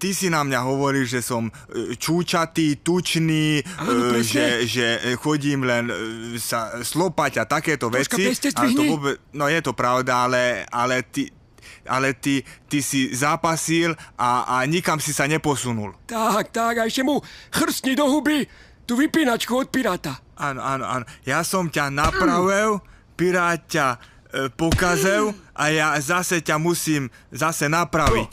ty si na mňa hovoríš, že som e, čúčatý, tučný, Áno, e, že, že e, chodím len sa slopať a takéto Troška veci. Ale to vôbec, no je to pravda, ale, ale ty, ale ty, ty si zápasil a, a nikam si sa neposunul. Tak, tak, a ešte mu chrstni do huby tú vypínačku od piráta. Áno, áno, áno. Ja som ťa napravil, piráťa pokazil mm. a ja zase ťa musím zase napraviť.